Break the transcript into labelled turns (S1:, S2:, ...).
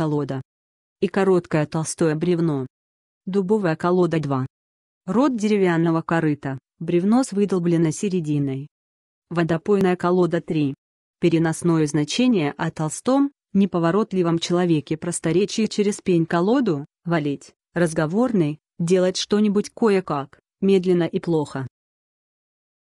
S1: колода. И короткое толстое бревно. Дубовая колода 2. Род деревянного корыта, бревно с выдолблено серединой. Водопойная колода 3. Переносное значение о толстом, неповоротливом человеке просторечии через пень колоду, валить, разговорный, делать что-нибудь кое-как, медленно и плохо.